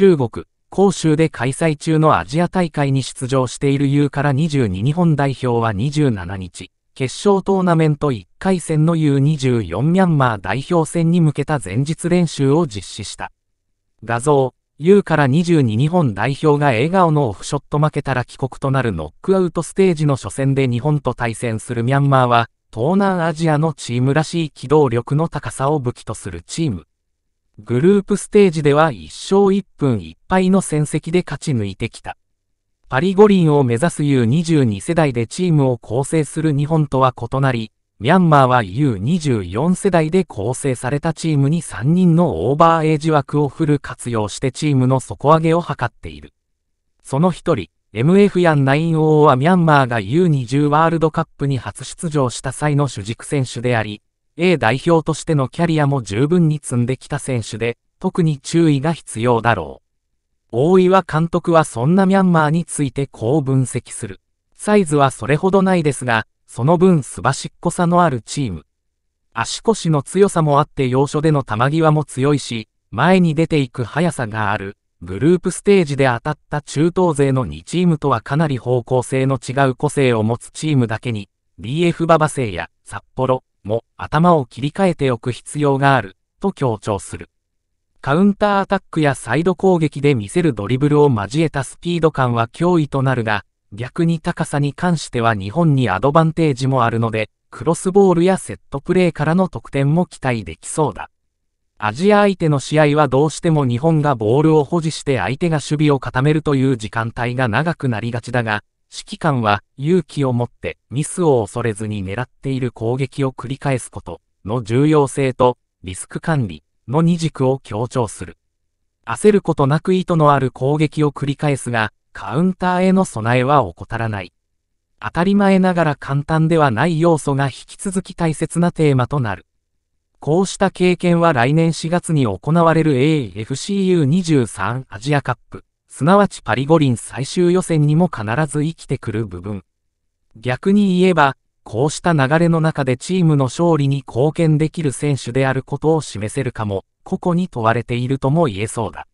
中国、広州で開催中のアジア大会に出場している U から22日本代表は27日、決勝トーナメント1回戦の U24 ミャンマー代表戦に向けた前日練習を実施した。画像、U から22日本代表が笑顔のオフショット負けたら帰国となるノックアウトステージの初戦で日本と対戦するミャンマーは、東南アジアのチームらしい機動力の高さを武器とするチーム。グループステージでは1勝1分1敗の戦績で勝ち抜いてきた。パリ五輪を目指す U22 世代でチームを構成する日本とは異なり、ミャンマーは U24 世代で構成されたチームに3人のオーバーエイジ枠をフル活用してチームの底上げを図っている。その一人、MF ヤン9 o はミャンマーが U20 ワールドカップに初出場した際の主軸選手であり、A 代表としてのキャリアも十分に積んできた選手で、特に注意が必要だろう。大岩監督はそんなミャンマーについてこう分析する。サイズはそれほどないですが、その分すばしっこさのあるチーム。足腰の強さもあって要所での球際も強いし、前に出ていく速さがある、グループステージで当たった中東勢の2チームとはかなり方向性の違う個性を持つチームだけに、DF 馬場勢や札幌、も頭を切り替えておく必要がある、と強調する。カウンターアタックやサイド攻撃で見せるドリブルを交えたスピード感は脅威となるが、逆に高さに関しては日本にアドバンテージもあるので、クロスボールやセットプレーからの得点も期待できそうだ。アジア相手の試合はどうしても日本がボールを保持して相手が守備を固めるという時間帯が長くなりがちだが、指揮官は勇気を持ってミスを恐れずに狙っている攻撃を繰り返すことの重要性とリスク管理の二軸を強調する。焦ることなく意図のある攻撃を繰り返すが、カウンターへの備えは怠らない。当たり前ながら簡単ではない要素が引き続き大切なテーマとなる。こうした経験は来年4月に行われる AFCU23 アジアカップすなわちパリ五輪最終予選にも必ず生きてくる部分。逆に言えば、こうした流れの中でチームの勝利に貢献できる選手であることを示せるかも、個々に問われているとも言えそうだ。